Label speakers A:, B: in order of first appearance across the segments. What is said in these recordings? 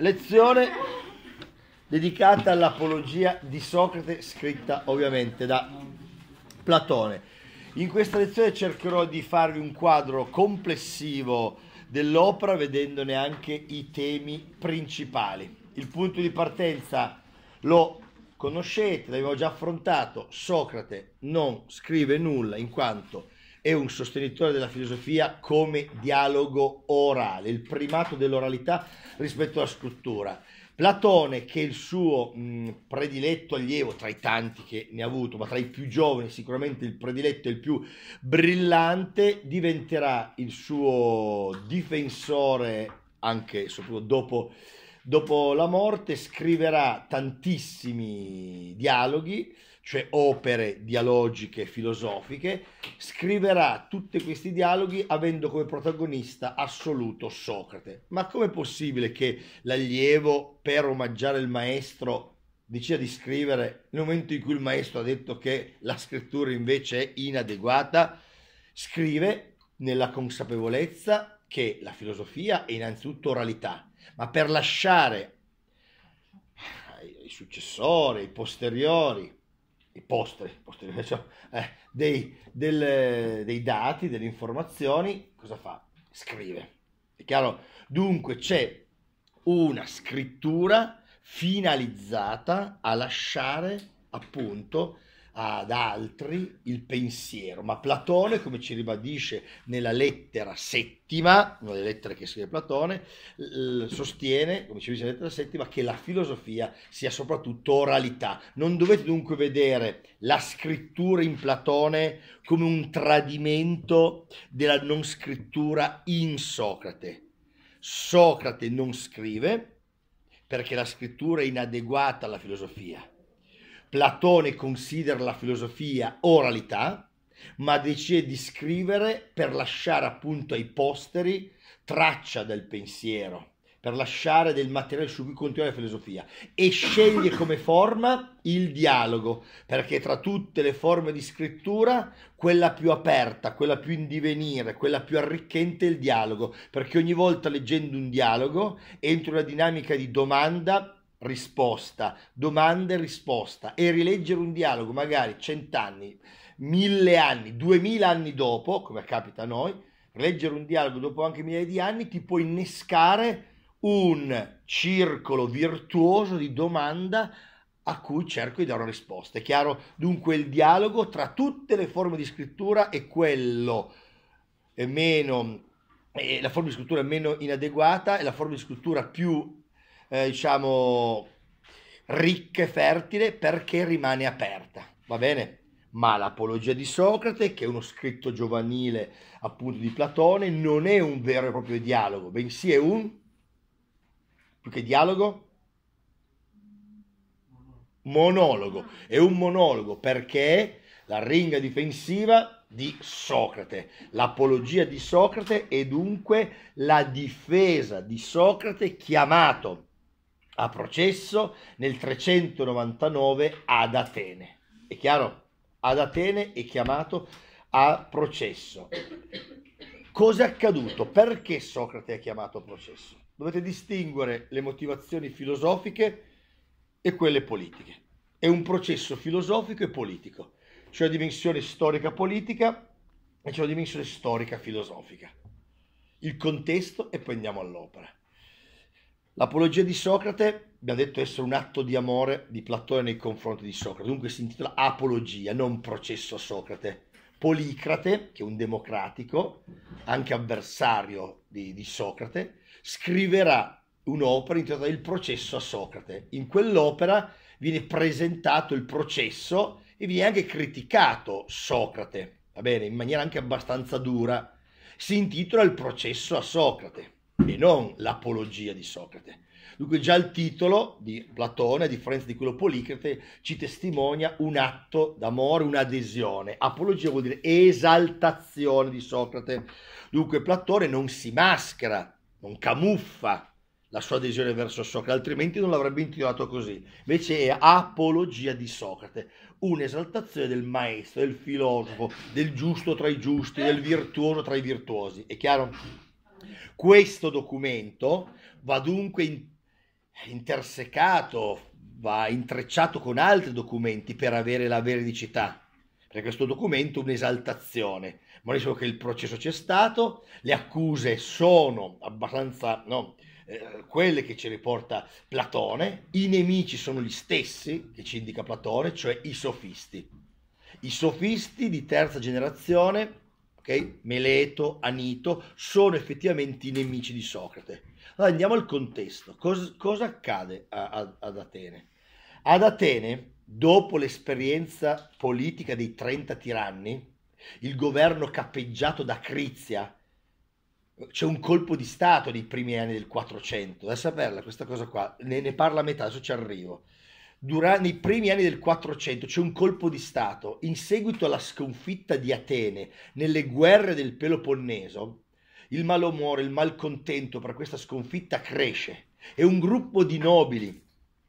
A: lezione dedicata all'apologia di Socrate, scritta ovviamente da Platone. In questa lezione cercherò di farvi un quadro complessivo dell'opera, vedendone anche i temi principali. Il punto di partenza lo conoscete, l'abbiamo già affrontato, Socrate non scrive nulla in quanto è un sostenitore della filosofia come dialogo orale, il primato dell'oralità rispetto alla scrittura. Platone, che è il suo mh, prediletto allievo, tra i tanti che ne ha avuto, ma tra i più giovani sicuramente il prediletto e il più brillante, diventerà il suo difensore anche soprattutto dopo, dopo la morte, scriverà tantissimi dialoghi, cioè opere dialogiche filosofiche, scriverà tutti questi dialoghi avendo come protagonista assoluto Socrate. Ma com'è possibile che l'allievo, per omaggiare il maestro, decida di scrivere nel momento in cui il maestro ha detto che la scrittura invece è inadeguata? Scrive nella consapevolezza che la filosofia è innanzitutto oralità, ma per lasciare ai successori, ai posteriori, i posteri, posteri cioè, eh, dei, del, dei dati, delle informazioni, cosa fa? Scrive. È chiaro? Dunque c'è una scrittura finalizzata a lasciare appunto ad altri il pensiero, ma Platone, come ci ribadisce nella lettera settima, una delle lettere che scrive Platone, sostiene, come ci dice la lettera settima, che la filosofia sia soprattutto oralità. Non dovete dunque vedere la scrittura in Platone come un tradimento della non scrittura in Socrate. Socrate non scrive perché la scrittura è inadeguata alla filosofia Platone considera la filosofia oralità, ma decide di scrivere per lasciare appunto ai posteri traccia del pensiero, per lasciare del materiale su cui continuare la filosofia e sceglie come forma il dialogo, perché tra tutte le forme di scrittura quella più aperta, quella più in divenire, quella più arricchente è il dialogo, perché ogni volta leggendo un dialogo entro una dinamica di domanda risposta, domanda e risposta e rileggere un dialogo magari cent'anni, mille anni, duemila anni dopo, come capita a noi, leggere un dialogo dopo anche migliaia di anni ti può innescare un circolo virtuoso di domanda a cui cerco di dare una risposta. È chiaro? Dunque il dialogo tra tutte le forme di scrittura è quello è meno eh, la forma di scrittura meno inadeguata è la forma di scrittura più eh, diciamo, ricca e fertile perché rimane aperta, va bene? Ma l'Apologia di Socrate, che è uno scritto giovanile appunto di Platone, non è un vero e proprio dialogo, bensì è un, più che dialogo, monologo. È un monologo perché la ringa difensiva di Socrate, l'apologia di Socrate è dunque la difesa di Socrate chiamato a processo nel 399 ad Atene. È chiaro? Ad Atene è chiamato a processo. Cosa è accaduto? Perché Socrate è chiamato a processo? Dovete distinguere le motivazioni filosofiche e quelle politiche. È un processo filosofico e politico. C'è una dimensione storica-politica e c'è una dimensione storica-filosofica. Il contesto e poi andiamo all'opera. L'apologia di Socrate abbiamo detto essere un atto di amore di Platone nei confronti di Socrate, dunque si intitola Apologia, non processo a Socrate. Policrate, che è un democratico, anche avversario di, di Socrate, scriverà un'opera intitolata Il processo a Socrate. In quell'opera viene presentato il processo e viene anche criticato Socrate, va bene, in maniera anche abbastanza dura. Si intitola Il processo a Socrate e non l'apologia di Socrate. Dunque già il titolo di Platone, a differenza di quello Policrate, ci testimonia un atto d'amore, un'adesione. Apologia vuol dire esaltazione di Socrate. Dunque Platone non si maschera, non camuffa la sua adesione verso Socrate, altrimenti non l'avrebbe intitolato così. Invece è apologia di Socrate, un'esaltazione del maestro, del filosofo, del giusto tra i giusti, del virtuoso tra i virtuosi. È chiaro? Questo documento va dunque in- intersecato, va intrecciato con altri documenti per avere la veridicità. Perché questo documento è un'esaltazione, ma diciamo che il processo c'è stato, le accuse sono abbastanza no, eh, quelle che ci riporta Platone, i nemici sono gli stessi che ci indica Platone, cioè i sofisti. I sofisti di terza generazione ok? Meleto, Anito, sono effettivamente i nemici di Socrate. Allora andiamo al contesto. Cosa, cosa accade a, a, ad Atene? Ad Atene, dopo l'esperienza politica dei 30 tiranni, il governo cappeggiato da Crizia, c'è un colpo di Stato nei primi anni del 400, da saperla questa cosa qua, ne, ne parla a metà, adesso ci arrivo durante, nei primi anni del 400 c'è un colpo di Stato in seguito alla sconfitta di Atene nelle guerre del Peloponneso. Il malumore, il malcontento per questa sconfitta cresce e un gruppo di nobili,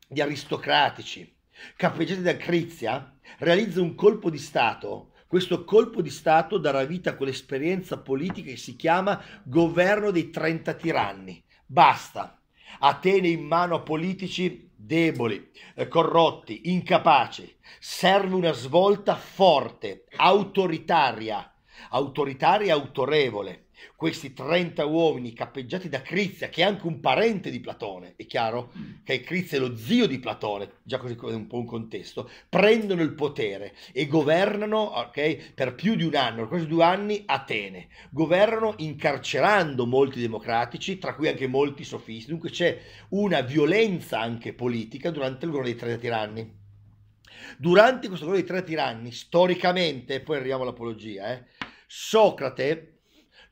A: di aristocratici, capeggiati da Crizia, realizza un colpo di Stato. Questo colpo di Stato darà vita a quell'esperienza politica che si chiama governo dei 30 tiranni. Basta. Atene in mano a politici deboli, eh, corrotti, incapaci. Serve una svolta forte, autoritaria, autoritaria e autorevole questi 30 uomini cappeggiati da Crizia, che è anche un parente di Platone, è chiaro mm. che Crizia è lo zio di Platone, già così è un po' un contesto, prendono il potere e governano okay, per più di un anno, quasi due anni, Atene. Governano incarcerando molti democratici, tra cui anche molti sofisti, dunque c'è una violenza anche politica durante il governo dei 30 tiranni. Durante questo governo dei 30 tiranni, storicamente, poi arriviamo all'apologia, eh, Socrate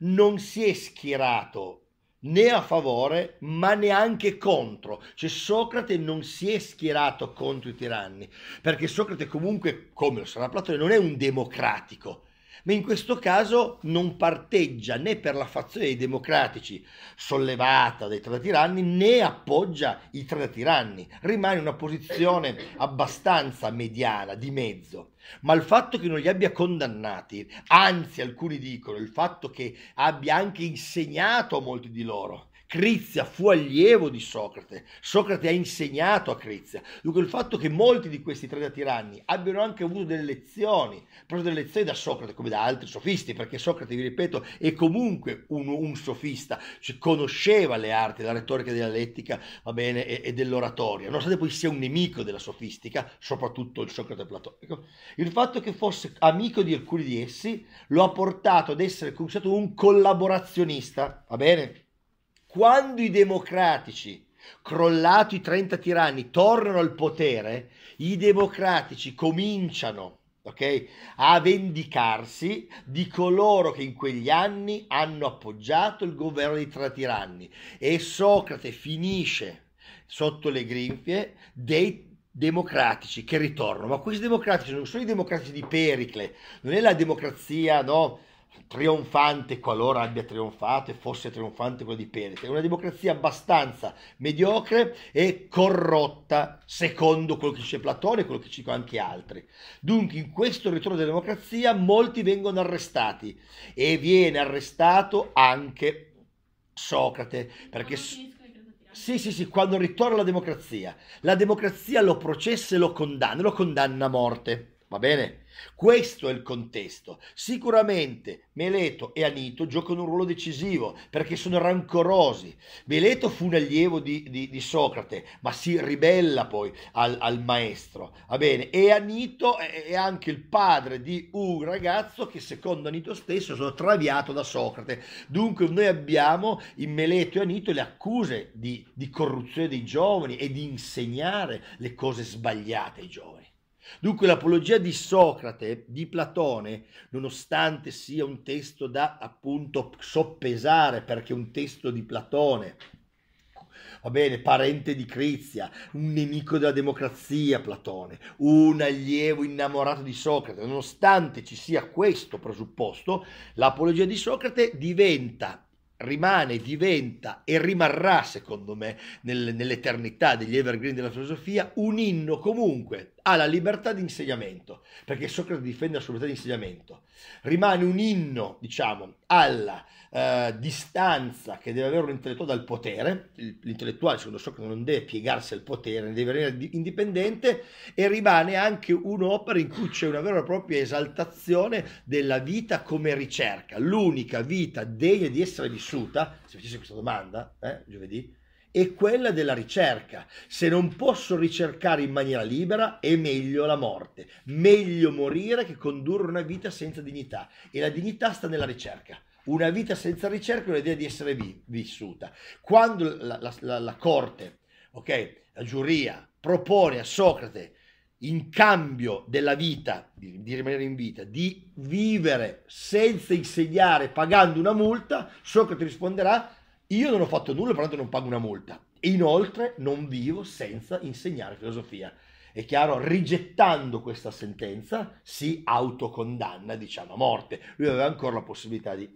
A: non si è schierato né a favore ma neanche contro. Cioè Socrate non si è schierato contro i tiranni, perché Socrate comunque, come lo sarà Platone, non è un democratico ma in questo caso non parteggia né per la fazione dei democratici sollevata dai tre tiranni né appoggia i tre tiranni, rimane una posizione abbastanza mediana, di mezzo. Ma il fatto che non li abbia condannati, anzi alcuni dicono il fatto che abbia anche insegnato a molti di loro Crizia fu allievo di Socrate, Socrate ha insegnato a Crizia, dunque il fatto che molti di questi 30 tiranni abbiano anche avuto delle lezioni, proprio delle lezioni da Socrate come da altri sofisti, perché Socrate, vi ripeto, è comunque un, un sofista, cioè conosceva le arti, la retorica dialettica va bene, e, e dell'oratoria, nonostante poi sia un nemico della sofistica, soprattutto il Socrate platonico, ecco, il fatto che fosse amico di alcuni di essi lo ha portato ad essere considerato un collaborazionista, va bene? quando i democratici, crollati i 30 tiranni, tornano al potere, i democratici cominciano okay, a vendicarsi di coloro che in quegli anni hanno appoggiato il governo dei 30 tiranni e Socrate finisce sotto le grinfie dei democratici che ritornano, ma questi democratici non sono i democratici di Pericle, non è la democrazia, no? trionfante qualora abbia trionfato e fosse trionfante quella di È una democrazia abbastanza mediocre e corrotta secondo quello che dice Platone e quello che ci dicono anche altri. Dunque in questo ritorno della democrazia molti vengono arrestati e viene arrestato anche Socrate perché... Sì, sì, sì, quando ritorna la democrazia, la democrazia lo processa e lo condanna, lo condanna a morte. Va bene? Questo è il contesto. Sicuramente Meleto e Anito giocano un ruolo decisivo perché sono rancorosi. Meleto fu un allievo di, di, di Socrate, ma si ribella poi al, al maestro. Va bene? E Anito è anche il padre di un ragazzo che, secondo Anito stesso, è stato traviato da Socrate. Dunque, noi abbiamo in Meleto e Anito le accuse di, di corruzione dei giovani e di insegnare le cose sbagliate ai giovani. Dunque l'apologia di Socrate, di Platone, nonostante sia un testo da appunto soppesare, perché un testo di Platone, va bene, parente di Crizia, un nemico della democrazia Platone, un allievo innamorato di Socrate, nonostante ci sia questo presupposto, l'apologia di Socrate diventa rimane, diventa e rimarrà, secondo me, nel, nell'eternità degli evergreen della filosofia, un inno comunque ha la libertà di insegnamento, perché Socrate difende la sua libertà di insegnamento, rimane un inno, diciamo, alla eh, distanza che deve avere un intellettuale dal potere, l'intellettuale secondo Socrate non deve piegarsi al potere, ne deve rimanere indipendente e rimane anche un'opera in cui c'è una vera e propria esaltazione della vita come ricerca, l'unica vita degna di essere vissuta, se facesse questa domanda, eh, giovedì, è quella della ricerca. Se non posso ricercare in maniera libera, è meglio la morte. Meglio morire che condurre una vita senza dignità. E la dignità sta nella ricerca. Una vita senza ricerca è un'idea di essere vi- vissuta. Quando la, la, la, la corte, okay, la giuria, propone a Socrate in cambio della vita, di, di, rimanere in vita, di vivere senza insegnare, pagando una multa, Socrate risponderà io non ho fatto nulla, però non pago una multa. E inoltre non vivo senza insegnare filosofia. È chiaro, rigettando questa sentenza si autocondanna, diciamo, a morte. Lui aveva ancora la possibilità di,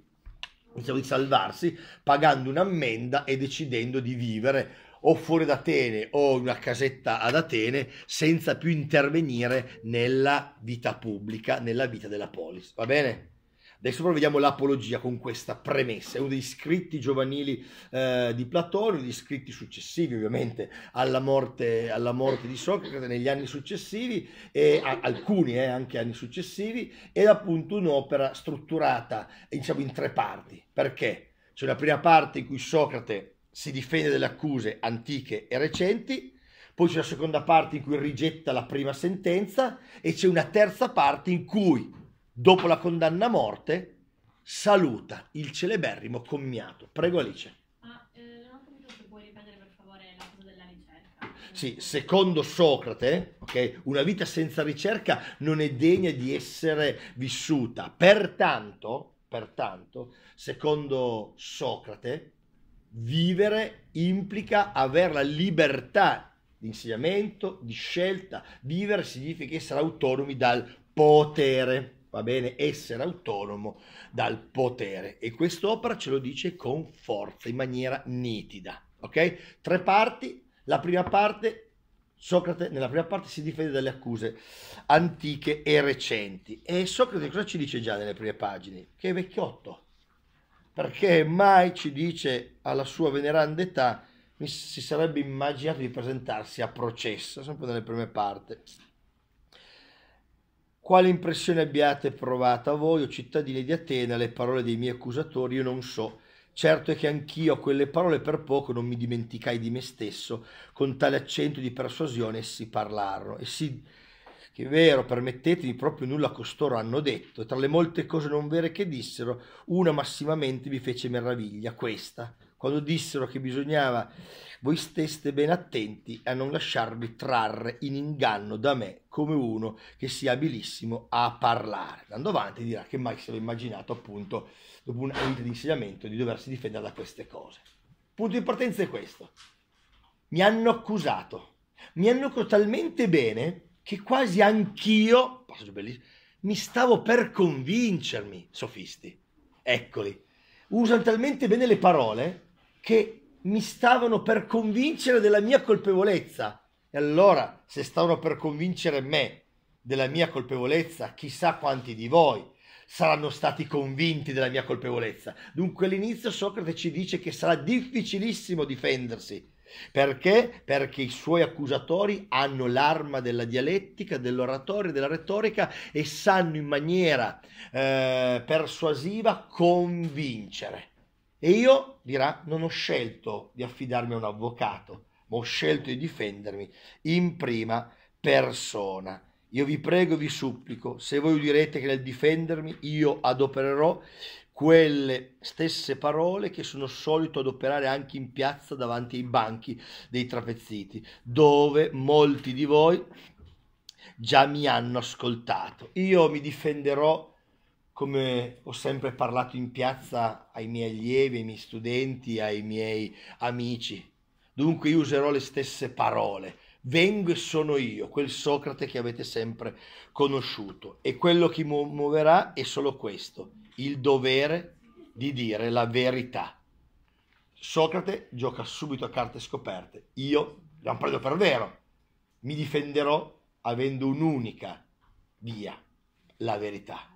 A: diciamo, di salvarsi pagando un'ammenda e decidendo di vivere o fuori da Atene o in una casetta ad Atene senza più intervenire nella vita pubblica, nella vita della polis. Va bene? Adesso però vediamo l'apologia con questa premessa, è uno dei scritti giovanili eh, di Platone, uno dei scritti successivi ovviamente alla morte, alla morte di Socrate negli anni successivi, e a, alcuni eh, anche anni successivi, ed appunto un'opera strutturata diciamo, in tre parti. Perché? C'è una prima parte in cui Socrate si difende delle accuse antiche e recenti, poi c'è una seconda parte in cui rigetta la prima sentenza e c'è una terza parte in cui dopo la condanna a morte, saluta il celeberrimo commiato. Prego Alice. Ah, non ho capito se puoi ripetere per favore la della ricerca. Sì, secondo Socrate, okay, una vita senza ricerca non è degna di essere vissuta. Pertanto, pertanto, secondo Socrate, vivere implica avere la libertà di insegnamento, di scelta. Vivere significa essere autonomi dal potere va bene, essere autonomo dal potere. E quest'opera ce lo dice con forza, in maniera nitida. Ok? Tre parti. La prima parte, Socrate, nella prima parte si difende dalle accuse antiche e recenti. E Socrate cosa ci dice già nelle prime pagine? Che è vecchiotto. Perché mai ci dice alla sua veneranda età si sarebbe immaginato di presentarsi a processo, sempre nelle prime parti. Quale impressione abbiate provata voi o cittadini di Atene alle parole dei miei accusatori? Io non so. Certo è che anch'io a quelle parole per poco non mi dimenticai di me stesso, con tale accento di persuasione essi parlarono. E sì, che è vero, permettetemi, proprio nulla costoro hanno detto, e tra le molte cose non vere che dissero, una massimamente mi fece meraviglia, questa, quando dissero che bisognava voi steste ben attenti a non lasciarvi trarre in inganno da me come uno che sia abilissimo a parlare. Andando avanti dirà che mai si era immaginato appunto dopo un anno di insegnamento di doversi difendere da queste cose. punto di partenza è questo. Mi hanno accusato, mi hanno accusato talmente bene che quasi anch'io, passaggio bellissimo, mi stavo per convincermi, sofisti. Eccoli. Usano talmente bene le parole che mi stavano per convincere della mia colpevolezza. E allora, se stavano per convincere me della mia colpevolezza, chissà quanti di voi saranno stati convinti della mia colpevolezza. Dunque all'inizio Socrate ci dice che sarà difficilissimo difendersi. Perché? Perché i suoi accusatori hanno l'arma della dialettica, dell'oratorio, della retorica e sanno in maniera eh, persuasiva convincere. E io, dirà, non ho scelto di affidarmi a un avvocato, ma ho scelto di difendermi in prima persona. Io vi prego, vi supplico, se voi direte che nel difendermi io adopererò quelle stesse parole che sono solito adoperare anche in piazza davanti ai banchi dei trapezziti, dove molti di voi già mi hanno ascoltato. Io mi difenderò come ho sempre parlato in piazza ai miei allievi, ai miei studenti, ai miei amici. Dunque io userò le stesse parole. Vengo e sono io, quel Socrate che avete sempre conosciuto. E quello che mi muoverà è solo questo, il dovere di dire la verità. Socrate gioca subito a carte scoperte. Io non preso per vero. Mi difenderò avendo un'unica via, la verità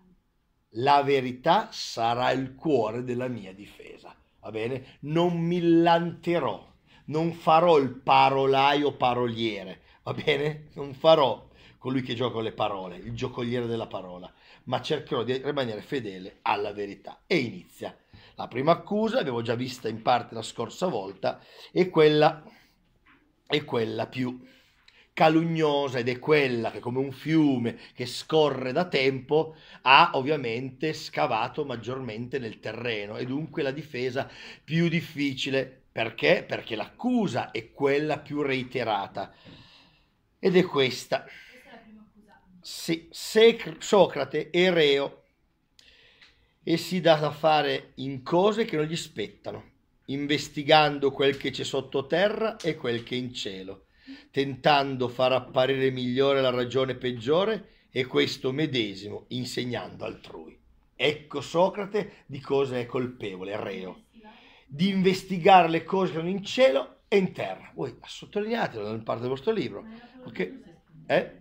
A: la verità sarà il cuore della mia difesa. Va bene? Non millanterò, non farò il parolaio paroliere, va bene? Non farò colui che gioca le parole, il giocoliere della parola, ma cercherò di rimanere fedele alla verità. E inizia. La prima accusa, l'avevo già vista in parte la scorsa volta, è quella, è quella più calugnosa ed è quella che come un fiume che scorre da tempo ha ovviamente scavato maggiormente nel terreno e dunque la difesa più difficile perché? Perché l'accusa è quella più reiterata ed è questa. Sì, se Socrate è reo e si dà da fare in cose che non gli spettano, investigando quel che c'è sottoterra e quel che è in cielo tentando far apparire migliore la ragione peggiore e questo medesimo insegnando altrui. Ecco Socrate di cosa è colpevole, reo, di investigare le cose che sono in cielo e in terra. Voi sottolineatelo nella parte del vostro libro. Perché, eh?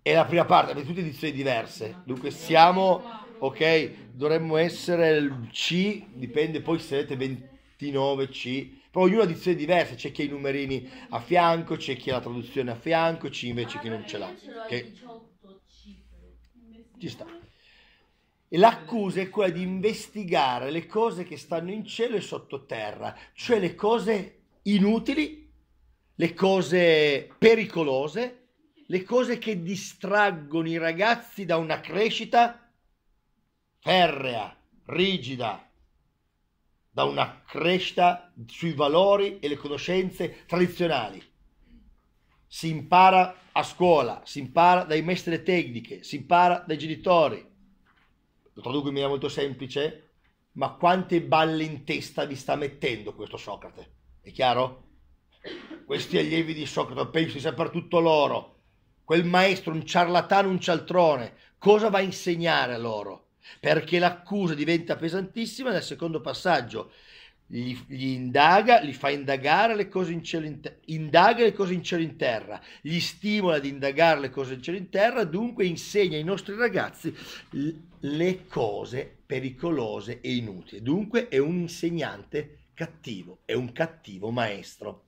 A: È la prima parte, avete tutte edizioni diverse, dunque siamo, ok, dovremmo essere il C, dipende poi se avete 29 C poi ognuno ha dizioni diverse, c'è chi ha i numerini a fianco, c'è chi ha la traduzione a fianco, c'è invece chi non ce l'ha. Ah, che... Ci sta. E l'accusa è quella di investigare le cose che stanno in cielo e sottoterra, cioè le cose inutili, le cose pericolose, le cose che distraggono i ragazzi da una crescita ferrea, rigida, da una crescita sui valori e le conoscenze tradizionali. Si impara a scuola, si impara dai maestri delle tecniche, si impara dai genitori. Lo traduco in maniera molto semplice, ma quante balle in testa vi sta mettendo questo Socrate? È chiaro? Questi allievi di Socrate penso di saper tutto loro. Quel maestro, un ciarlatano, un cialtrone, cosa va a insegnare a loro? perché l'accusa diventa pesantissima nel secondo passaggio. Gli, gli, indaga, li fa indagare le cose in cielo in, te- indaga le cose in cielo in terra, gli stimola ad indagare le cose in cielo in terra, dunque insegna ai nostri ragazzi l- le cose pericolose e inutili. Dunque è un insegnante cattivo, è un cattivo maestro.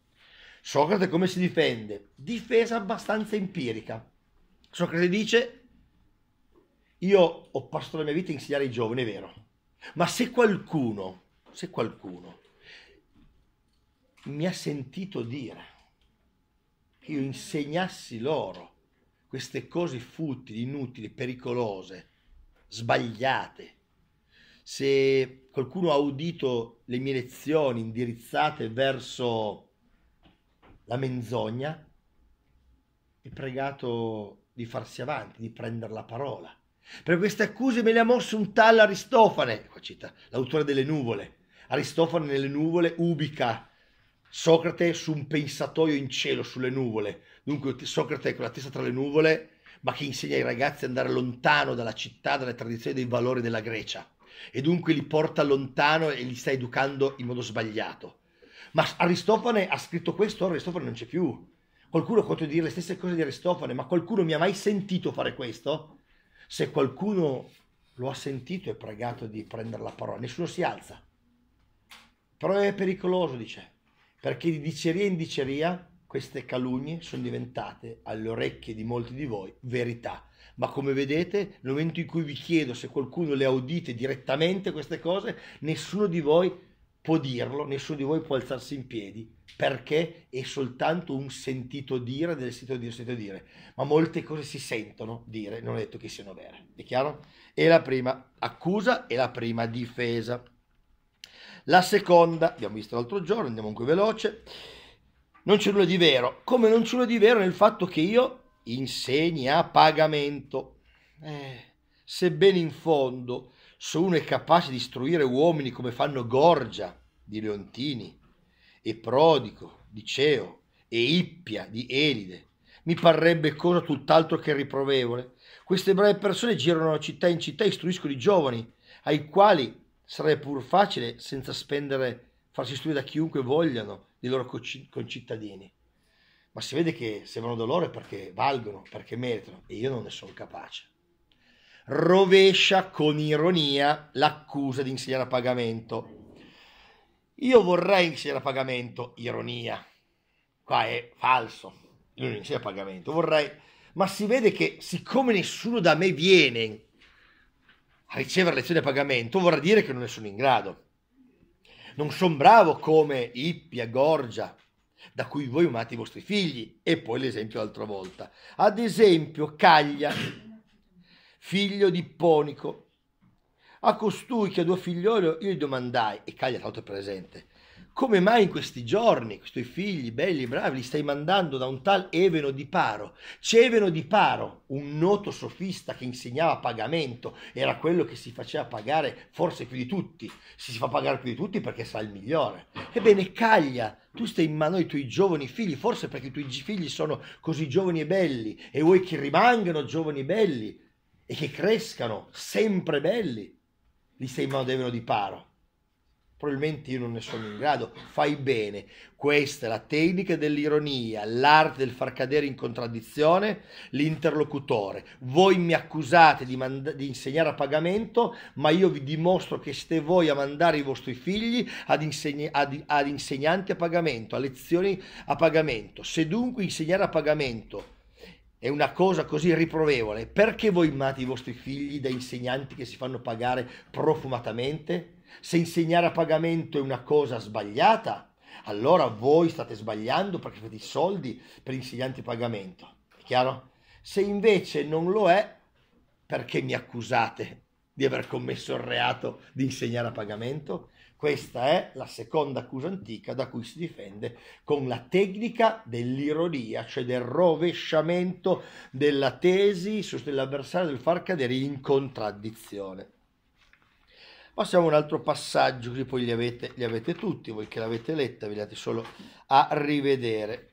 A: Socrate come si difende? Difesa abbastanza empirica. Socrate dice io ho passato la mia vita a insegnare ai giovani, è vero, ma se qualcuno, se qualcuno mi ha sentito dire che io insegnassi loro queste cose futili, inutili, pericolose, sbagliate, se qualcuno ha udito le mie lezioni indirizzate verso la menzogna, è pregato di farsi avanti, di prendere la parola per queste accuse me le ha mosse un tal Aristofane, cita, l'autore delle nuvole. Aristofane nelle nuvole ubica Socrate su un pensatoio in cielo, sulle nuvole. Dunque Socrate con la testa tra le nuvole, ma che insegna ai ragazzi ad andare lontano dalla città, dalle tradizioni dai valori della Grecia. E dunque li porta lontano e li sta educando in modo sbagliato. Ma Aristofane ha scritto questo, ora Aristofane non c'è più. Qualcuno ha a dire le stesse cose di Aristofane, ma qualcuno mi ha mai sentito fare questo? Se qualcuno lo ha sentito e pregato di prendere la parola, nessuno si alza. Però è pericoloso, dice, perché di diceria in diceria queste calunnie sono diventate alle orecchie di molti di voi verità. Ma come vedete, nel momento in cui vi chiedo se qualcuno le ha udite direttamente queste cose, nessuno di voi può dirlo, nessuno di voi può alzarsi in piedi perché è soltanto un sentito dire del sentito dire, sentito dire, ma molte cose si sentono dire, non è detto che siano vere, è chiaro? È la prima accusa e la prima difesa. La seconda, abbiamo visto l'altro giorno, andiamo anche veloce, non c'è nulla di vero, come non c'è nulla di vero nel fatto che io insegni a pagamento, eh, sebbene in fondo se uno è capace di istruire uomini come fanno Gorgia di Leontini e Prodico di Ceo e Ippia di Elide, mi parrebbe cosa tutt'altro che riprovevole. Queste brave persone girano città in città e istruiscono i giovani, ai quali sarebbe pur facile, senza spendere, farsi istruire da chiunque vogliano, i loro concittadini. Ma si vede che se vanno da loro è perché valgono, perché meritano, e io non ne sono capace rovescia con ironia l'accusa di insegnare a pagamento. Io vorrei insegnare a pagamento, ironia, qua è falso, io non mm. insegno a pagamento, vorrei, ma si vede che siccome nessuno da me viene a ricevere lezioni a pagamento, vorrà dire che non ne sono in grado. Non sono bravo come Ippia, Gorgia, da cui voi amate i vostri figli, e poi l'esempio l'altra volta. Ad esempio, Caglia figlio di Ponico. A costui che ha due figlioli io gli domandai, e Caglia tanto è presente, come mai in questi giorni, questi figli belli, e bravi, li stai mandando da un tal Eveno di Paro? C'Eveno di Paro, un noto sofista che insegnava pagamento, era quello che si faceva pagare forse più di tutti, si, si fa pagare più di tutti perché sa il migliore. Ebbene, Caglia, tu stai in mano ai tuoi giovani figli, forse perché i tuoi figli sono così giovani e belli e vuoi che rimangano giovani e belli, e che crescano sempre belli, li sei in devono di paro. Probabilmente io non ne sono in grado, fai bene. Questa è la tecnica dell'ironia, l'arte del far cadere in contraddizione l'interlocutore. Voi mi accusate di, mand- di insegnare a pagamento, ma io vi dimostro che siete voi a mandare i vostri figli ad, insegni- ad-, ad insegnanti a pagamento, a lezioni a pagamento. Se dunque insegnare a pagamento è una cosa così riprovevole, perché voi amate i vostri figli da insegnanti che si fanno pagare profumatamente? Se insegnare a pagamento è una cosa sbagliata, allora voi state sbagliando perché fate i soldi per insegnanti a pagamento. È chiaro? Se invece non lo è, perché mi accusate di aver commesso il reato di insegnare a pagamento? Questa è la seconda accusa antica da cui si difende con la tecnica dell'ironia, cioè del rovesciamento della tesi sull'avversario del far cadere in contraddizione. Passiamo a un altro passaggio, così poi li avete, li avete tutti, voi che l'avete letta, vi date solo a rivedere.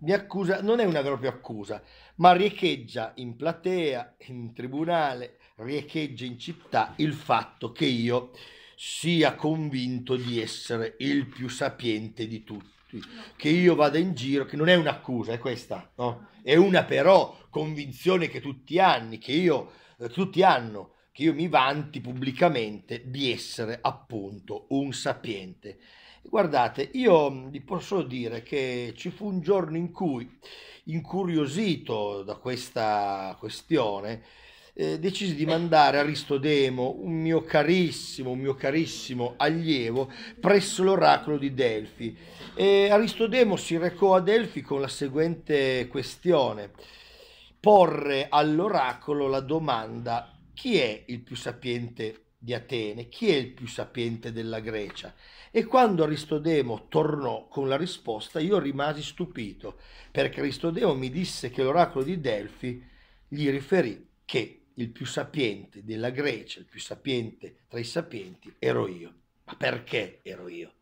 A: Mi accusa, non è una vera e propria accusa, ma riecheggia in platea, in tribunale, riecheggia in città il fatto che io sia convinto di essere il più sapiente di tutti. Che io vada in giro, che non è un'accusa, è questa, no? È una però convinzione che tutti hanno, che io, che eh, tutti hanno, che io mi vanti pubblicamente di essere appunto un sapiente. Guardate, io vi posso dire che ci fu un giorno in cui, incuriosito da questa questione, eh, decisi di mandare Aristodemo, un mio carissimo, un mio carissimo allievo, presso l'oracolo di Delfi. E Aristodemo si recò a Delfi con la seguente questione, porre all'oracolo la domanda chi è il più sapiente di Atene, chi è il più sapiente della Grecia? E quando Aristodemo tornò con la risposta, io rimasi stupito, perché Aristodemo mi disse che l'oracolo di Delfi gli riferì che il più sapiente della Grecia, il più sapiente tra i sapienti, ero io. Ma perché ero io?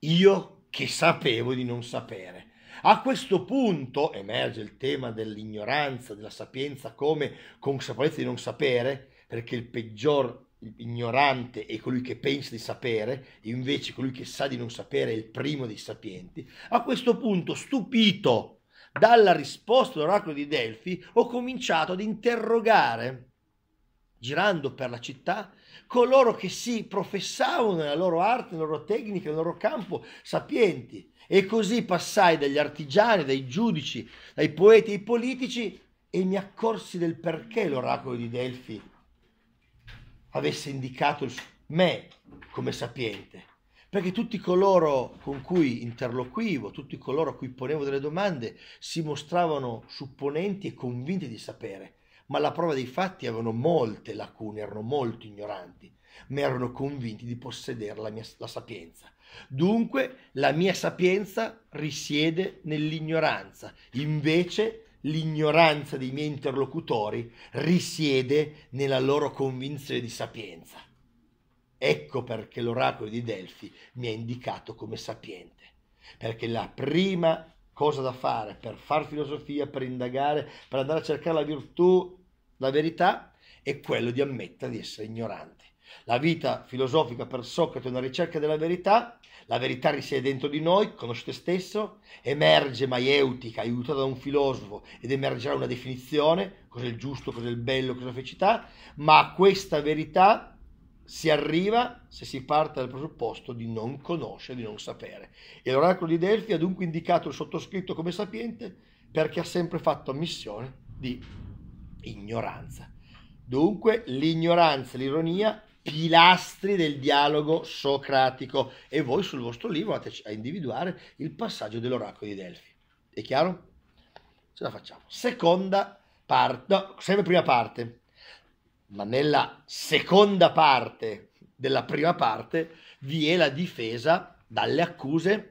A: Io che sapevo di non sapere. A questo punto emerge il tema dell'ignoranza, della sapienza come consapevolezza di non sapere, perché il peggior ignorante è colui che pensa di sapere, invece colui che sa di non sapere è il primo dei sapienti. A questo punto, stupito dalla risposta dell'oracolo di Delfi ho cominciato ad interrogare, girando per la città, coloro che si professavano nella loro arte, nella loro tecnica, nel loro campo sapienti. E così passai dagli artigiani, dai giudici, dai poeti ai politici e mi accorsi del perché l'oracolo di Delfi avesse indicato me come sapiente perché tutti coloro con cui interloquivo, tutti coloro a cui ponevo delle domande, si mostravano supponenti e convinti di sapere, ma alla prova dei fatti avevano molte lacune, erano molto ignoranti, ma erano convinti di possedere la, mia, la sapienza. Dunque la mia sapienza risiede nell'ignoranza, invece l'ignoranza dei miei interlocutori risiede nella loro convinzione di sapienza. Ecco perché l'oracolo di Delfi mi ha indicato come sapiente, perché la prima cosa da fare per far filosofia, per indagare, per andare a cercare la virtù, la verità, è quello di ammettere di essere ignorante. La vita filosofica per Socrate è una ricerca della verità, la verità risiede dentro di noi, conosce te stesso, emerge maieutica, aiutata da un filosofo ed emergerà una definizione, cos'è il giusto, cos'è il bello, cos'è la felicità, ma questa verità si arriva se si parte dal presupposto di non conoscere, di non sapere. E l'oracolo di Delfi ha dunque indicato il sottoscritto come sapiente perché ha sempre fatto ammissione di ignoranza. Dunque l'ignoranza e l'ironia pilastri del dialogo socratico e voi sul vostro libro andate a individuare il passaggio dell'oracolo di Delfi. È chiaro? Ce la facciamo. Seconda parte, no, sempre prima parte ma nella seconda parte della prima parte vi è la difesa dalle accuse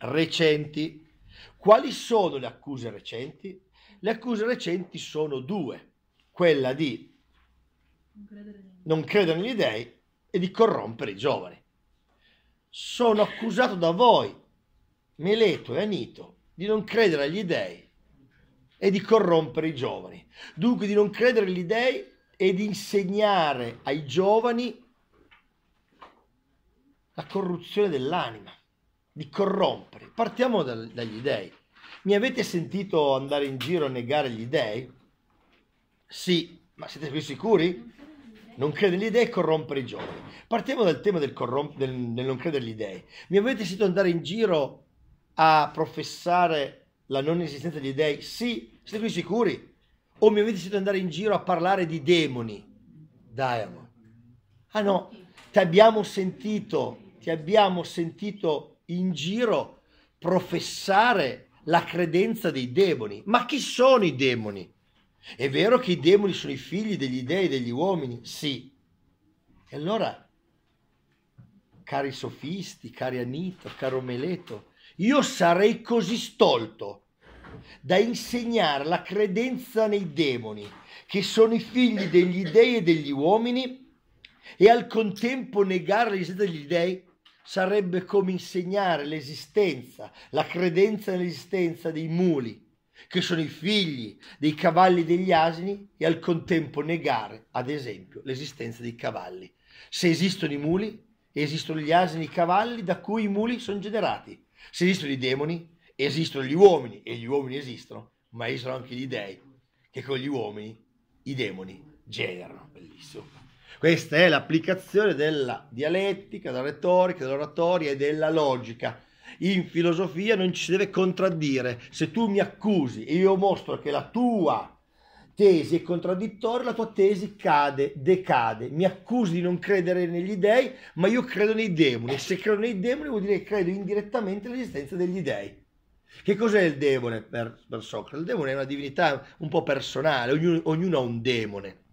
A: recenti. Quali sono le accuse recenti? Le accuse recenti sono due, quella di non credere negli dei e di corrompere i giovani. Sono accusato da voi, Meleto e Anito, di non credere agli dei e di corrompere i giovani. Dunque di non credere agli dei ed insegnare ai giovani la corruzione dell'anima, di corrompere. Partiamo dal, dagli dèi. Mi avete sentito andare in giro a negare gli dèi? Sì, ma siete più sicuri? Non credere agli dèi e corrompere i giovani. Partiamo dal tema del, corrom- del, del non credere agli dèi. Mi avete sentito andare in giro a professare la non esistenza degli dèi? Sì, siete più sicuri? o oh, mi avete sentito andare in giro a parlare di demoni, Diamond? Ah no, ti abbiamo sentito, ti abbiamo sentito in giro professare la credenza dei demoni. Ma chi sono i demoni? È vero che i demoni sono i figli degli dei, degli uomini? Sì. E allora, cari sofisti, cari Anito, caro Meleto, io sarei così stolto da insegnare la credenza nei demoni, che sono i figli degli dei e degli uomini, e al contempo negare l'esistenza degli dei sarebbe come insegnare l'esistenza, la credenza nell'esistenza dei muli, che sono i figli dei cavalli e degli asini, e al contempo negare, ad esempio, l'esistenza dei cavalli. Se esistono i muli, esistono gli asini e i cavalli da cui i muli sono generati. Se esistono i demoni, esistono gli uomini e gli uomini esistono, ma esistono anche gli dei che con gli uomini i demoni generano. Bellissimo. Questa è l'applicazione della dialettica, della retorica, dell'oratoria e della logica. In filosofia non ci si deve contraddire. Se tu mi accusi e io mostro che la tua tesi è contraddittoria, la tua tesi cade, decade. Mi accusi di non credere negli dèi, ma io credo nei demoni. E se credo nei demoni vuol dire che credo indirettamente nell'esistenza degli dèi. Che cos'è il demone per, per Socrate? Il demone è una divinità un po' personale, ognuno, ognuno ha un demone.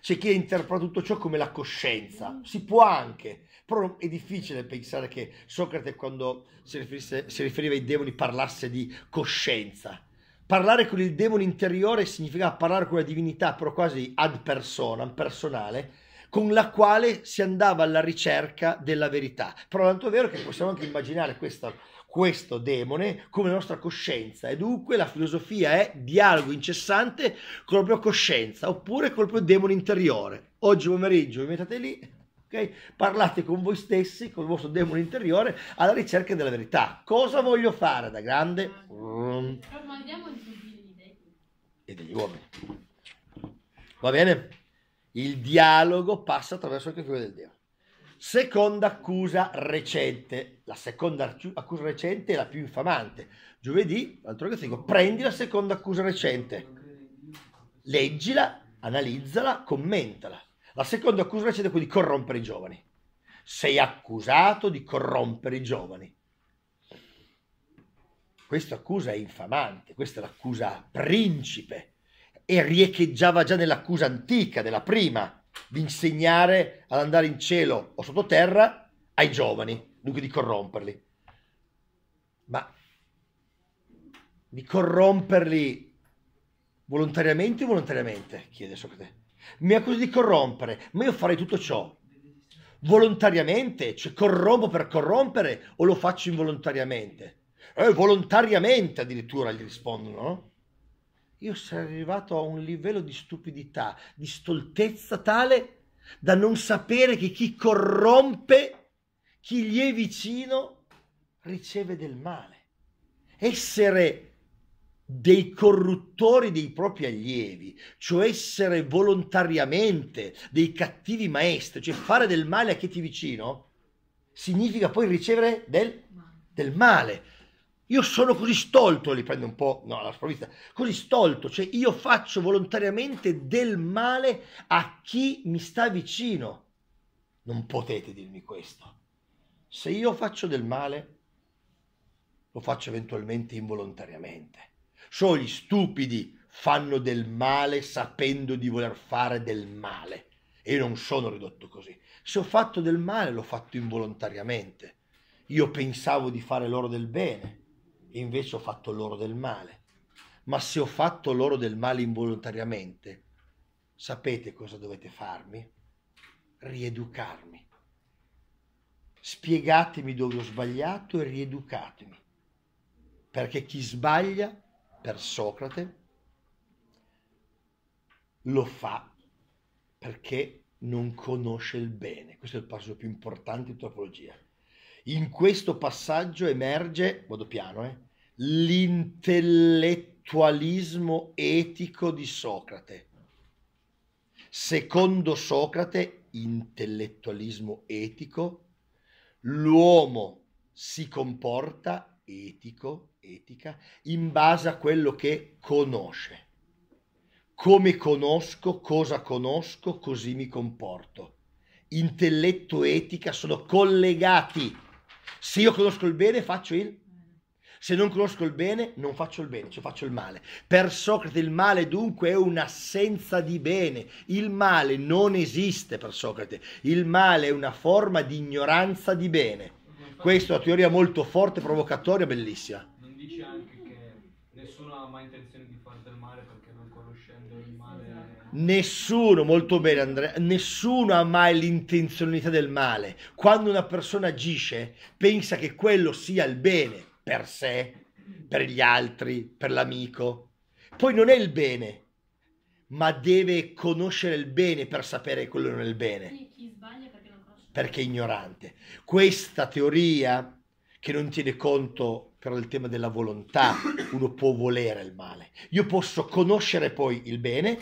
A: C'è chi interpreta tutto ciò come la coscienza, si può anche, però è difficile pensare che Socrate quando si, si riferiva ai demoni parlasse di coscienza. Parlare con il demone interiore significa parlare con la divinità, però quasi ad personam, personale, con la quale si andava alla ricerca della verità. Però tanto è vero che possiamo anche immaginare questa questo demone come la nostra coscienza e dunque la filosofia è dialogo incessante con la propria coscienza oppure col proprio demone interiore. Oggi pomeriggio vi mettete lì, okay? parlate con voi stessi, con il vostro demone interiore alla ricerca della verità. Cosa voglio fare da grande? Mm. E degli uomini. Va bene? Il dialogo passa attraverso il creatura del Dio. Seconda accusa recente, la seconda accusa recente è la più infamante. Giovedì, altro che figo, prendi la seconda accusa recente, leggila, analizzala, commentala. La seconda accusa recente è quella di corrompere i giovani. Sei accusato di corrompere i giovani. Questa accusa è infamante, questa è l'accusa principe e riecheggiava già nell'accusa antica, della prima di insegnare ad andare in cielo o sottoterra ai giovani, dunque di corromperli. Ma di corromperli volontariamente o volontariamente? chiede Socrate. Mi accusi di corrompere, ma io farei tutto ciò volontariamente, cioè corrompo per corrompere o lo faccio involontariamente? Eh, volontariamente addirittura gli rispondono, no? io sarei arrivato a un livello di stupidità, di stoltezza tale da non sapere che chi corrompe, chi gli è vicino, riceve del male. Essere dei corruttori dei propri allievi, cioè essere volontariamente dei cattivi maestri, cioè fare del male a chi ti vicino, significa poi ricevere del, del male. Io sono così stolto, li prendo un po', no, la sprovvista, così stolto, cioè io faccio volontariamente del male a chi mi sta vicino. Non potete dirmi questo. Se io faccio del male, lo faccio eventualmente involontariamente. Solo gli stupidi fanno del male sapendo di voler fare del male. E non sono ridotto così. Se ho fatto del male, l'ho fatto involontariamente. Io pensavo di fare loro del bene invece ho fatto loro del male. Ma se ho fatto loro del male involontariamente, sapete cosa dovete farmi? Rieducarmi. Spiegatemi dove ho sbagliato e rieducatemi. Perché chi sbaglia, per Socrate, lo fa perché non conosce il bene. Questo è il passo più importante in teologia in questo passaggio emerge, vado piano, eh, l'intellettualismo etico di Socrate. Secondo Socrate, intellettualismo etico, l'uomo si comporta etico, etica, in base a quello che conosce. Come conosco, cosa conosco, così mi comporto. Intelletto e etica sono collegati se io conosco il bene, faccio il se non conosco il bene, non faccio il bene, cioè faccio il male. Per Socrate il male dunque è un'assenza di bene. Il male non esiste per Socrate. Il male è una forma di ignoranza di bene. Questa è una teoria molto forte, provocatoria, bellissima. Non dice anche che nessuno ha mai intenzione Nessuno, molto bene Andrea, nessuno ha mai l'intenzionalità del male. Quando una persona agisce, pensa che quello sia il bene per sé, per gli altri, per l'amico. Poi non è il bene, ma deve conoscere il bene per sapere che quello non è il bene. perché è ignorante. Questa teoria che non tiene conto però del tema della volontà, uno può volere il male. Io posso conoscere poi il bene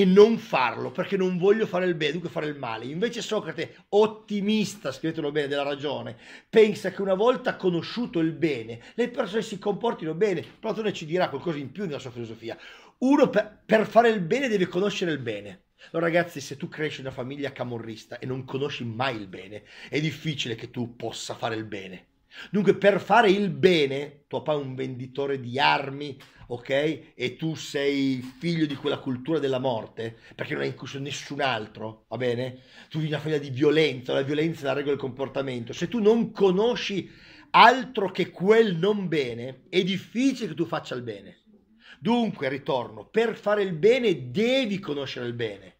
A: e non farlo perché non voglio fare il bene, dunque fare il male. Invece Socrate, ottimista, scrivetelo bene, della ragione, pensa che una volta conosciuto il bene, le persone si comportino bene. Platone ci dirà qualcosa in più nella sua filosofia. Uno per, per fare il bene deve conoscere il bene. Allora ragazzi, se tu cresci in una famiglia camorrista e non conosci mai il bene, è difficile che tu possa fare il bene Dunque, per fare il bene, tuo papà è un venditore di armi, ok? E tu sei figlio di quella cultura della morte, perché non hai incluso nessun altro, va bene? Tu vivi una famiglia di violenza, la violenza è la regola del comportamento. Se tu non conosci altro che quel non bene, è difficile che tu faccia il bene. Dunque, ritorno, per fare il bene devi conoscere il bene.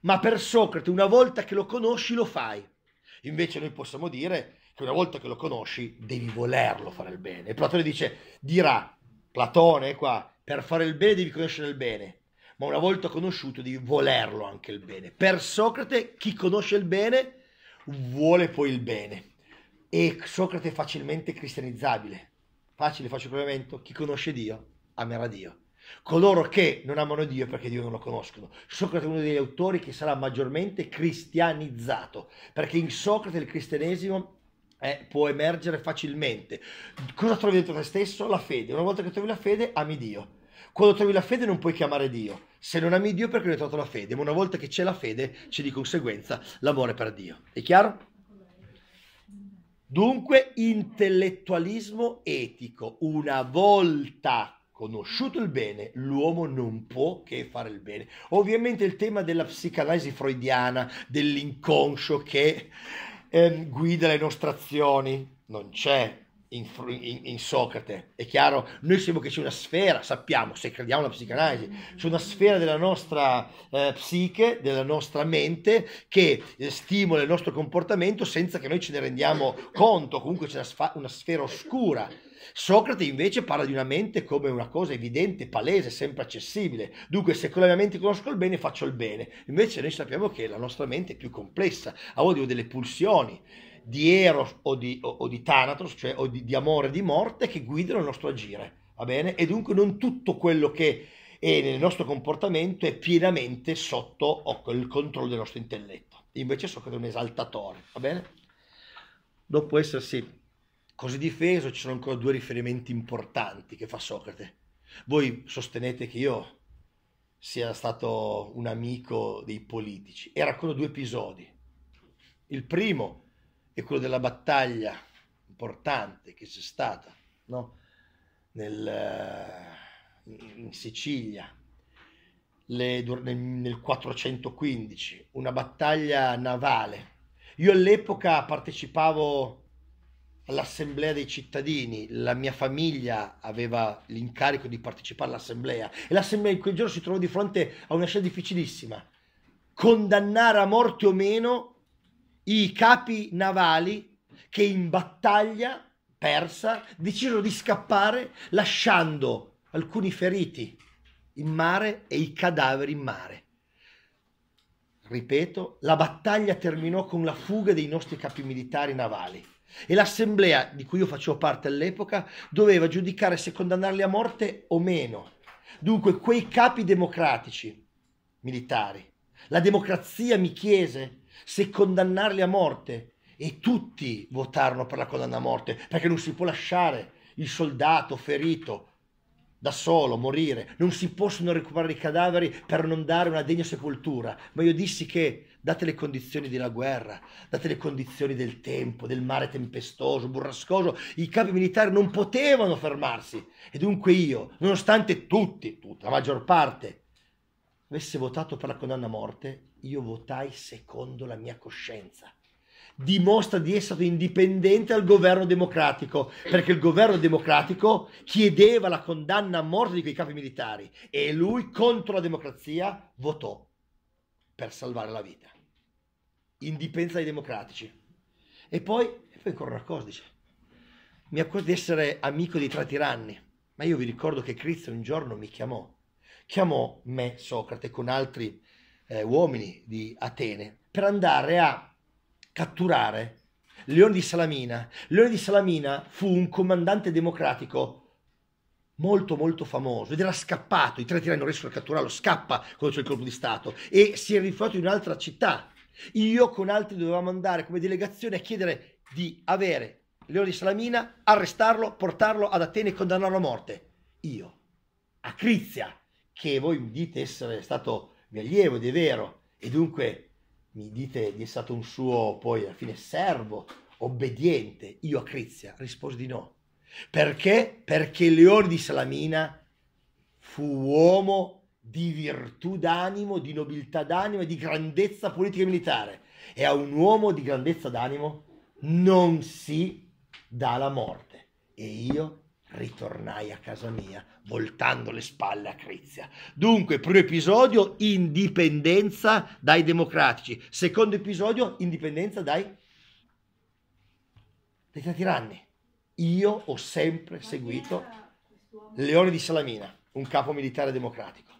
A: Ma per Socrate, una volta che lo conosci, lo fai. Invece noi possiamo dire che una volta che lo conosci devi volerlo fare il bene. E Platone dice, dirà, Platone qua, per fare il bene devi conoscere il bene, ma una volta conosciuto devi volerlo anche il bene. Per Socrate chi conosce il bene vuole poi il bene. E Socrate è facilmente cristianizzabile. Facile, faccio il collegamento, chi conosce Dio amerà Dio. Coloro che non amano Dio perché Dio non lo conoscono. Socrate è uno degli autori che sarà maggiormente cristianizzato, perché in Socrate il cristianesimo eh, può emergere facilmente. Cosa trovi dentro te stesso? La fede. Una volta che trovi la fede, ami Dio. Quando trovi la fede non puoi chiamare Dio. Se non ami Dio perché non hai trovato la fede, ma una volta che c'è la fede c'è di conseguenza l'amore per Dio. È chiaro? Dunque, intellettualismo etico. Una volta conosciuto il bene, l'uomo non può che fare il bene. Ovviamente il tema della psicanalisi freudiana, dell'inconscio che eh, guida le nostre azioni, non c'è in, in, in, Socrate, è chiaro? Noi siamo che c'è una sfera, sappiamo, se crediamo alla psicanalisi, c'è una sfera della nostra eh, psiche, della nostra mente che eh, stimola il nostro comportamento senza che noi ce ne rendiamo conto, comunque c'è una, una sfera oscura Socrate invece parla di una mente come una cosa evidente, palese, sempre accessibile. Dunque, se con la mia mente conosco il bene, faccio il bene. Invece noi sappiamo che la nostra mente è più complessa, ha odio delle pulsioni di Eros o di, o, o di Thanatos, cioè o di, di amore e di morte, che guidano il nostro agire. Va bene? E dunque non tutto quello che è nel nostro comportamento è pienamente sotto il controllo del nostro intelletto. Invece Socrate è un esaltatore, va bene? Dopo essersi così difeso ci sono ancora due riferimenti importanti che fa Socrate. Voi sostenete che io sia stato un amico dei politici e racconto due episodi. Il primo è quello della battaglia importante che c'è stata no? Nel, eh, in Sicilia le, nel, nel 415, una battaglia navale. Io all'epoca partecipavo all'assemblea dei cittadini, la mia famiglia aveva l'incarico di partecipare all'assemblea e l'assemblea in quel giorno si trovò di fronte a una scelta difficilissima, condannare a morte o meno i capi navali che in battaglia persa decisero di scappare lasciando alcuni feriti in mare e i cadaveri in mare. Ripeto, la battaglia terminò con la fuga dei nostri capi militari navali e l'assemblea di cui io facevo parte all'epoca doveva giudicare se condannarli a morte o meno. Dunque quei capi democratici, militari, la democrazia mi chiese se condannarli a morte e tutti votarono per la condanna a morte perché non si può lasciare il soldato ferito da solo morire, non si possono recuperare i cadaveri per non dare una degna sepoltura, ma io dissi che date le condizioni della guerra, date le condizioni del tempo, del mare tempestoso, burrascoso, i capi militari non potevano fermarsi e dunque io, nonostante tutti, tutta, la maggior parte, avesse votato per la condanna a morte, io votai secondo la mia coscienza dimostra di essere stato indipendente dal governo democratico, perché il governo democratico chiedeva la condanna a morte di quei capi militari e lui contro la democrazia votò per salvare la vita indipendenza dei democratici. E poi, e poi ancora una cosa, dice, mi accorgo di essere amico di tre tiranni, ma io vi ricordo che Cristo un giorno mi chiamò, chiamò me, Socrate, con altri eh, uomini di Atene, per andare a catturare Leone di Salamina. Leone di Salamina fu un comandante democratico molto molto famoso ed era scappato, i tre tiranni non riescono a catturarlo, scappa quando c'è il colpo di Stato e si è rifugiato in un'altra città io con altri dovevamo andare come delegazione a chiedere di avere Leone di Salamina, arrestarlo, portarlo ad Atene e condannarlo a morte. Io, a Crizia, che voi mi dite essere stato mio allievo ed è vero, e dunque mi dite di essere stato un suo poi alla fine servo, obbediente, io a Crizia risposi di no. Perché? Perché Leone di Salamina fu uomo di virtù d'animo, di nobiltà d'animo e di grandezza politica e militare. E a un uomo di grandezza d'animo non si dà la morte. E io ritornai a casa mia, voltando le spalle a Crizia. Dunque, primo episodio, indipendenza dai democratici. Secondo episodio, indipendenza dai, dai tiranni. Io ho sempre seguito Leone di Salamina, un capo militare democratico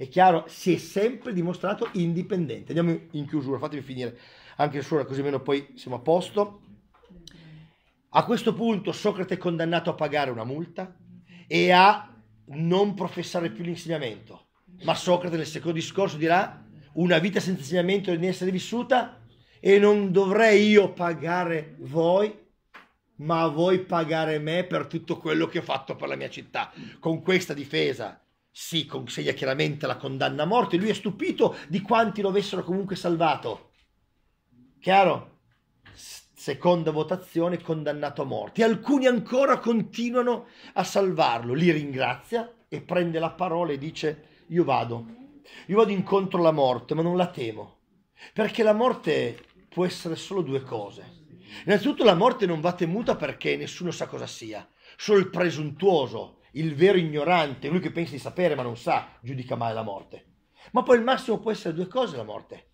A: è chiaro, si è sempre dimostrato indipendente. Andiamo in chiusura, fatemi finire anche il suono, così almeno poi siamo a posto. A questo punto Socrate è condannato a pagare una multa e a non professare più l'insegnamento. Ma Socrate nel secondo discorso dirà una vita senza insegnamento deve essere vissuta e non dovrei io pagare voi, ma voi pagare me per tutto quello che ho fatto per la mia città. Con questa difesa si consegna chiaramente la condanna a morte, lui è stupito di quanti lo avessero comunque salvato. Chiaro? Seconda votazione, condannato a morte. Alcuni ancora continuano a salvarlo, li ringrazia e prende la parola e dice io vado, io vado incontro alla morte, ma non la temo, perché la morte può essere solo due cose. Innanzitutto la morte non va temuta perché nessuno sa cosa sia, solo il presuntuoso il vero ignorante, lui che pensa di sapere ma non sa, giudica male la morte. Ma poi il massimo può essere due cose la morte.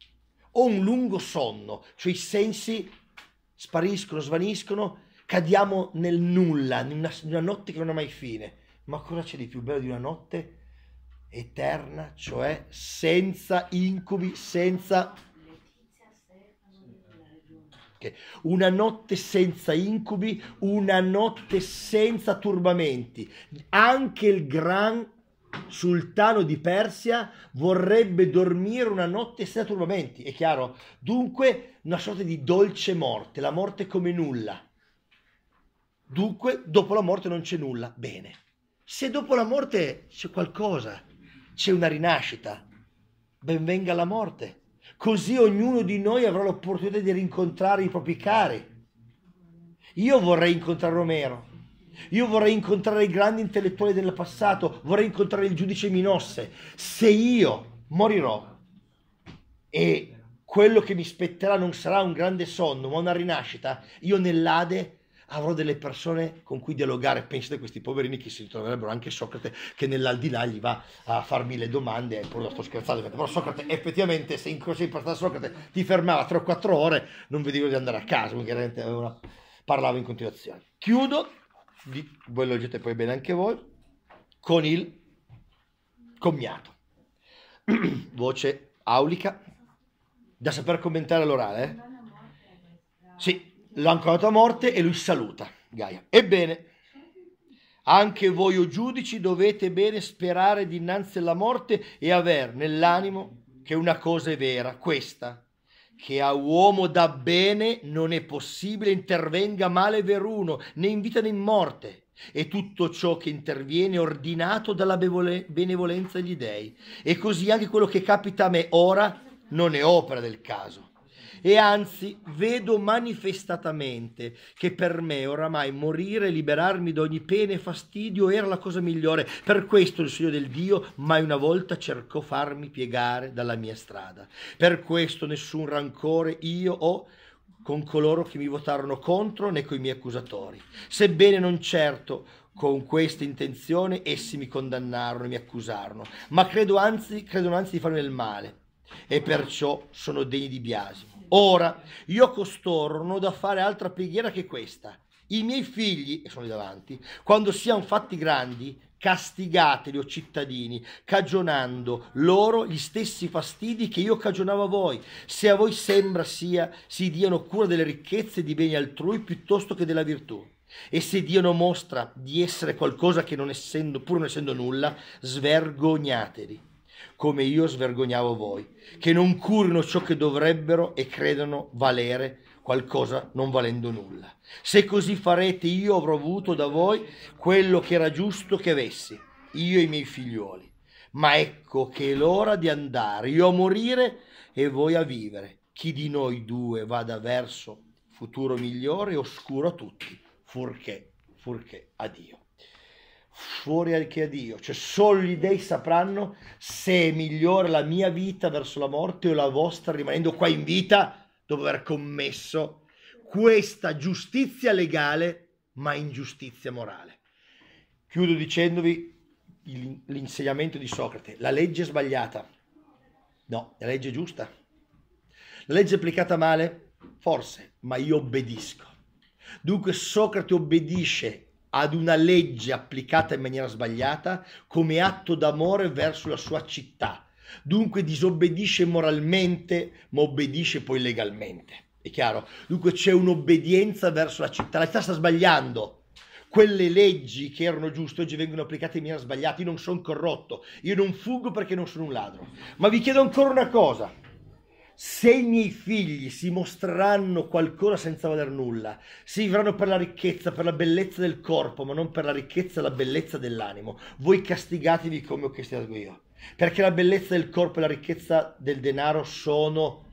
A: O un lungo sonno, cioè i sensi spariscono, svaniscono, cadiamo nel nulla, in una, in una notte che non ha mai fine. Ma cosa c'è di più bello di una notte eterna, cioè senza incubi, senza notte, una notte senza incubi, una notte senza turbamenti. Anche il gran sultano di Persia vorrebbe dormire una notte senza turbamenti, è chiaro? Dunque una sorta di dolce morte, la morte come nulla. Dunque dopo la morte non c'è nulla. Bene. Se dopo la morte c'è qualcosa, c'è una rinascita, ben venga la morte Così ognuno di noi avrà l'opportunità di rincontrare i propri cari. Io vorrei incontrare Romero. Io vorrei incontrare i grandi intellettuali del passato, vorrei incontrare il giudice Minosse. Se io morirò e quello che mi spetterà non sarà un grande sonno, ma una rinascita, io nell'Ade avrò delle persone con cui dialogare. Pensate a questi poverini che si ritroverebbero anche Socrate che nell'aldilà gli va a farmi le domande, E poi lo sto scherzando, però Socrate effettivamente se incrociavi per strada Socrate ti fermava 3 o 4 ore, non vedevo di andare a casa, quindi una... parlavo in continuazione. Chiudo, voi lo leggete poi bene anche voi, con il commiato. Voce aulica, da saper commentare l'orale. Eh? Sì, l'ancorato a morte e lui saluta Gaia. Ebbene, anche voi, o giudici, dovete bene sperare dinanzi alla morte e aver nell'animo che una cosa è vera, questa, che a uomo da bene non è possibile intervenga male veruno, né in vita né in morte, e tutto ciò che interviene è ordinato dalla benevolenza degli dèi. E così anche quello che capita a me ora non è opera del caso, e anzi vedo manifestatamente che per me oramai morire, e liberarmi da ogni pena e fastidio era la cosa migliore. Per questo il Signore del Dio mai una volta cercò farmi piegare dalla mia strada. Per questo nessun rancore io ho con coloro che mi votarono contro né con i miei accusatori. Sebbene non certo con questa intenzione essi mi condannarono e mi accusarono, ma credo anzi, credono anzi di farmi del male e perciò sono degni di biasimo. Ora, io costoro non ho da fare altra preghiera che questa. I miei figli, e sono lì davanti, quando siano fatti grandi, castigateli o cittadini, cagionando loro gli stessi fastidi che io cagionavo a voi, se a voi sembra sia, si diano cura delle ricchezze e di beni altrui piuttosto che della virtù. E se Dio non mostra di essere qualcosa che non essendo, pur non essendo nulla, svergognateli come io svergognavo voi, che non curino ciò che dovrebbero e credono valere qualcosa non valendo nulla. Se così farete io avrò avuto da voi quello che era giusto che avessi, io e i miei figlioli. Ma ecco che è l'ora di andare, io a morire e voi a vivere. Chi di noi due vada verso futuro migliore è oscuro a tutti, furché, furché, addio fuori anche a Dio, cioè solo gli dei sapranno se è migliore la mia vita verso la morte o la vostra rimanendo qua in vita dopo aver commesso questa giustizia legale ma ingiustizia morale. Chiudo dicendovi l'insegnamento di Socrate, la legge è sbagliata, no, la legge è giusta, la legge è applicata male, forse, ma io obbedisco. Dunque Socrate obbedisce ad una legge applicata in maniera sbagliata come atto d'amore verso la sua città. Dunque disobbedisce moralmente, ma obbedisce poi legalmente. È chiaro? Dunque c'è un'obbedienza verso la città. La città sta sbagliando. Quelle leggi che erano giuste oggi vengono applicate in maniera sbagliata. Io non sono corrotto, io non fugo perché non sono un ladro. Ma vi chiedo ancora una cosa se i miei figli si mostreranno qualcosa senza valer nulla, si vivranno per la ricchezza, per la bellezza del corpo, ma non per la ricchezza e la bellezza dell'animo, voi castigatevi come ho castigato io. Perché la bellezza del corpo e la ricchezza del denaro sono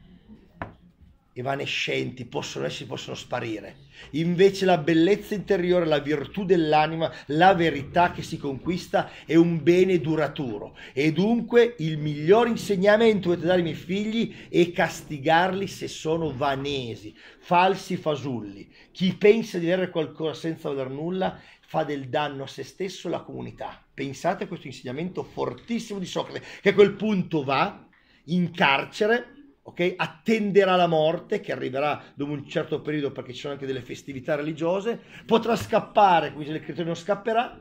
A: evanescenti, possono esserci, possono sparire. Invece la bellezza interiore, la virtù dell'anima, la verità che si conquista è un bene duraturo. E dunque il miglior insegnamento che dovete dare ai miei figli è castigarli se sono vanesi, falsi fasulli. Chi pensa di avere qualcosa senza voler nulla fa del danno a se stesso e alla comunità. Pensate a questo insegnamento fortissimo di Socrate, che a quel punto va in carcere ok? Attenderà la morte che arriverà dopo un certo periodo perché ci sono anche delle festività religiose, potrà scappare, quindi il non scapperà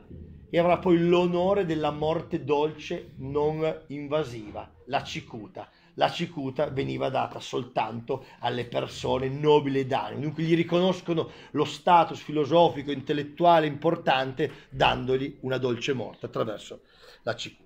A: e avrà poi l'onore della morte dolce non invasiva, la cicuta. La cicuta veniva data soltanto alle persone nobili d'animo, dunque gli riconoscono lo status filosofico, intellettuale importante dandogli una dolce morte attraverso la cicuta.